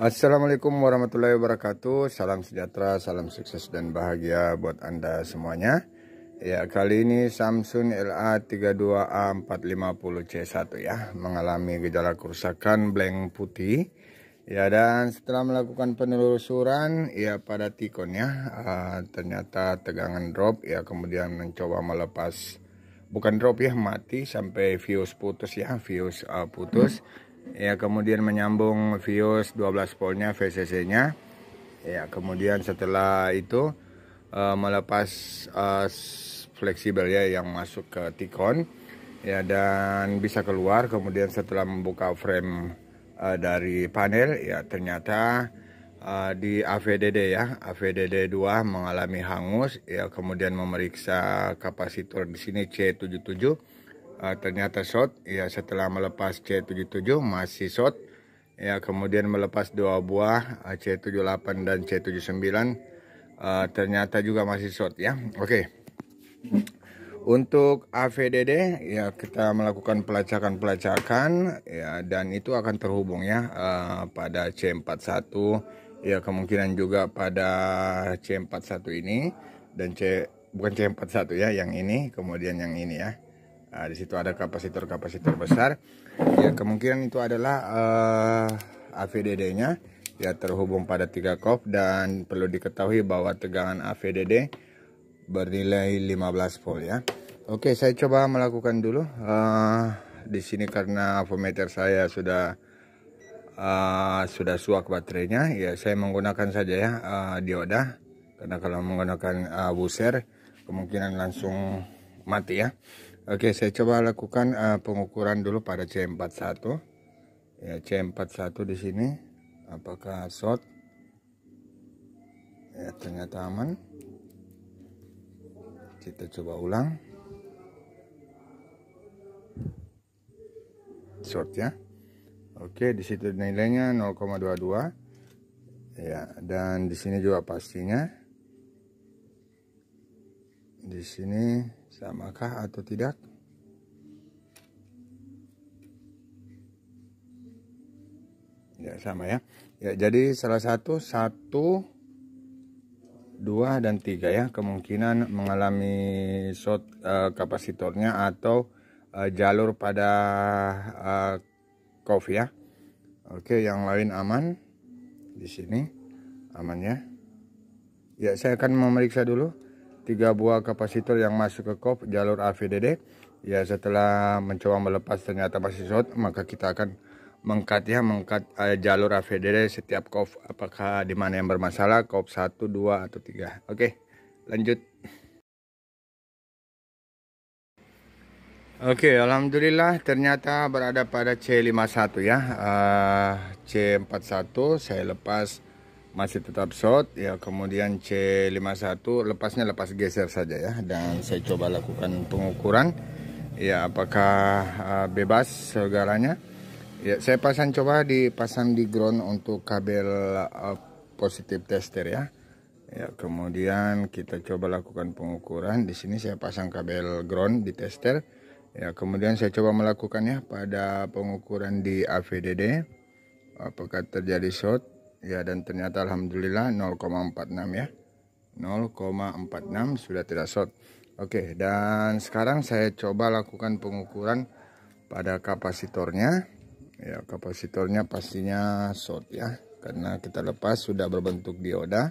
Assalamualaikum warahmatullahi wabarakatuh. Salam sejahtera, salam sukses dan bahagia buat Anda semuanya. Ya, kali ini Samsung LA32A450C1 ya, mengalami gejala kerusakan blank putih. Ya, dan setelah melakukan penelusuran ya pada tikon ya, uh, ternyata tegangan drop ya, kemudian mencoba melepas bukan drop ya, mati sampai fuse putus ya, fuse uh, putus. Hmm ya kemudian menyambung Vios 12 voltnya VCC nya ya kemudian setelah itu uh, melepas uh, fleksibel ya yang masuk ke tikon ya dan bisa keluar kemudian setelah membuka frame uh, dari panel ya ternyata uh, di AVDD ya AVDD 2 mengalami hangus ya kemudian memeriksa kapasitor di sini C77 uh, ternyata short ya setelah melepas C77 masih short ya kemudian melepas dua buah ah, uh, C78 dan C79 uh, ah, ternyata juga masih short ya oke okay. untuk AVDD ya kita melakukan pelacakan-pelacakan ya dan itu akan terhubung ya uh, pada C41 ya kemungkinan juga pada C41 ini dan C bukan C41 ya yang ini kemudian yang ini ya Nah, di situ ada kapasitor-kapasitor besar. Ya, kemungkinan itu adalah uh, eh, AVDD-nya ya terhubung pada tiga kop dan perlu diketahui bahwa tegangan AVDD bernilai 15 volt ya. Oke, saya coba melakukan dulu uh, di sini karena voltmeter saya sudah uh, sudah suak baterainya, ya saya menggunakan saja ya uh, dioda karena kalau menggunakan uh, buser kemungkinan langsung mati ya. Oke, saya coba lakukan uh, pengukuran dulu pada C41. Ya, C41 di sini apakah short? Ya, ternyata aman. Kita coba ulang. Short ya. Oke, di situ nilainya 0,22. Ya, dan di sini juga pastinya. Di sini samakah atau tidak ya sama ya ya jadi salah satu satu dua dan tiga ya kemungkinan mengalami short uh, kapasitornya atau uh, jalur pada uh, ya oke yang lain aman di sini aman ya ya saya akan memeriksa dulu tiga buah kapasitor yang masuk ke kop jalur AVDD ya setelah mencoba melepas ternyata masih short maka kita akan mengkat ya mengkat eh, jalur AVDD setiap kop apakah di mana yang bermasalah kop 1 2 atau 3 oke lanjut Oke, okay, alhamdulillah ternyata berada pada C51 ya. Uh, eh, C41 saya lepas masih tetap short ya kemudian C51 lepasnya lepas geser saja ya dan saya coba lakukan pengukuran ya apakah uh, bebas segalanya ya saya pasang coba dipasang di ground untuk kabel uh, positif tester ya ya kemudian kita coba lakukan pengukuran di sini saya pasang kabel ground di tester ya kemudian saya coba melakukannya pada pengukuran di AVDD apakah terjadi short ya dan ternyata alhamdulillah 0,46 ya 0,46 sudah tidak short Oke dan sekarang saya coba lakukan pengukuran pada kapasitornya ya kapasitornya pastinya short ya karena kita lepas sudah berbentuk dioda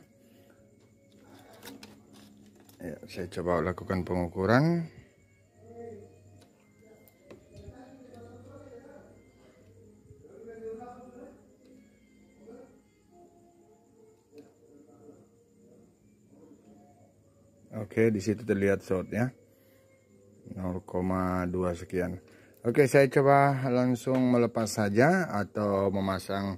ya, saya coba lakukan pengukuran Oke, di situ terlihat shortnya. 0,2 sekian. Oke, saya coba langsung melepas saja atau memasang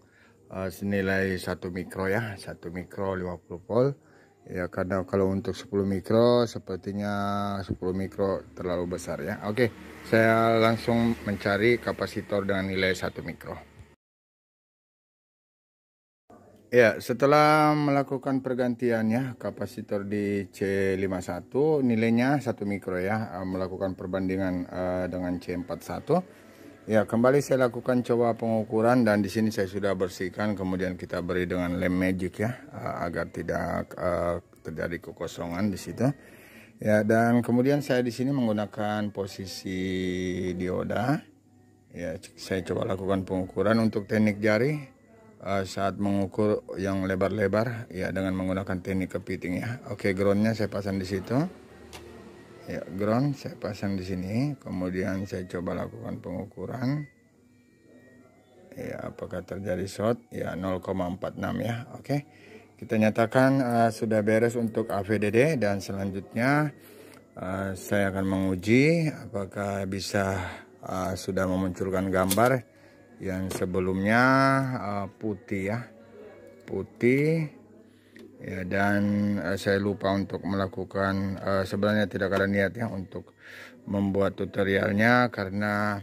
uh, senilai 1 mikro ya. 1 mikro 50 volt. Ya, karena kalau untuk 10 mikro sepertinya 10 mikro terlalu besar ya. Oke, saya langsung mencari kapasitor dengan nilai 1 mikro. Ya, setelah melakukan pergantian ya kapasitor di C51 nilainya satu mikro ya, eh, melakukan perbandingan uh, dengan C41. Ya, kembali saya lakukan coba pengukuran dan di sini saya sudah bersihkan kemudian kita beri dengan lem magic ya uh, agar tidak uh, terjadi kekosongan di situ. Ya, dan kemudian saya di sini menggunakan posisi dioda. Ya, saya coba lakukan pengukuran untuk teknik jari Eh, saat mengukur yang lebar-lebar ya dengan menggunakan teknik kepiting ya. Oke, groundnya saya pasang di situ. Ya, ground saya pasang di sini, kemudian saya coba lakukan pengukuran. Ya, apakah terjadi short? Ya, 0,46 ya. Oke. Kita nyatakan uh, sudah beres untuk AVDD dan selanjutnya uh, saya akan menguji apakah bisa uh, sudah memunculkan gambar yang sebelumnya uh, putih ya putih ya dan uh, saya lupa untuk melakukan uh, sebenarnya tidak ada niat ya untuk membuat tutorialnya karena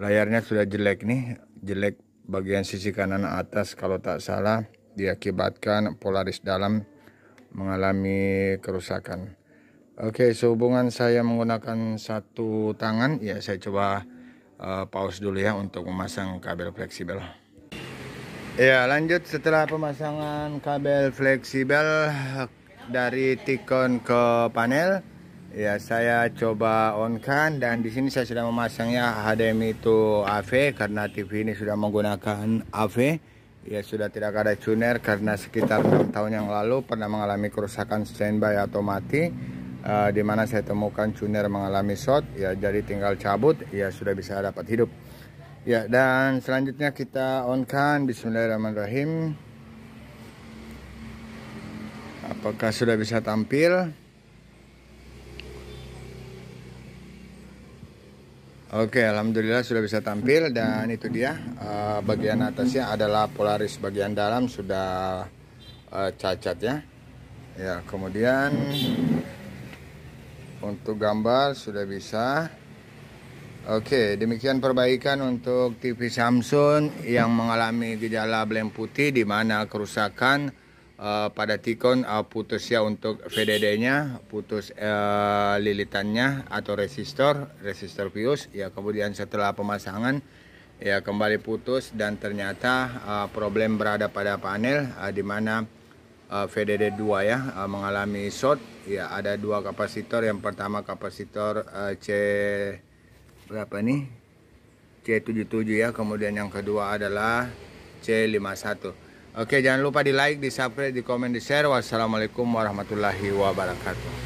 layarnya sudah jelek nih jelek bagian sisi kanan atas kalau tak salah diakibatkan polaris dalam mengalami kerusakan. Oke, okay, sehubungan saya menggunakan satu tangan, ya saya coba uh, pause dulu ya untuk memasang kabel fleksibel ya lanjut setelah pemasangan kabel fleksibel dari tikon ke panel ya saya coba on kan dan di sini saya sudah memasangnya HDMI itu AV karena TV ini sudah menggunakan AV ya sudah tidak ada tuner karena sekitar 6 tahun yang lalu pernah mengalami kerusakan standby atau mati uh, di mana saya temukan Cuner mengalami shot ya jadi tinggal cabut ya sudah bisa dapat hidup ya dan selanjutnya kita on kan Bismillahirrahmanirrahim apakah sudah bisa tampil Oke, alhamdulillah sudah bisa tampil dan itu dia uh, bagian atasnya adalah Polaris bagian dalam sudah uh, cacat ya. Ya, kemudian untuk gambar sudah bisa. Oke, demikian perbaikan untuk TV Samsung yang mengalami gejala blank putih di mana kerusakan uh, pada tikon uh, putus ya untuk VDD-nya, putus uh, lilitannya atau resistor, resistor fuse. Ya, kemudian setelah pemasangan ya kembali putus dan ternyata uh, problem berada pada panel uh, di mana uh, eh, VDD2 ya uh, mengalami short ya ada dua kapasitor yang pertama kapasitor uh, C berapa nih C77 ya kemudian yang kedua adalah C51 Oke jangan lupa di like, di subscribe, di komen, di share Wassalamualaikum warahmatullahi wabarakatuh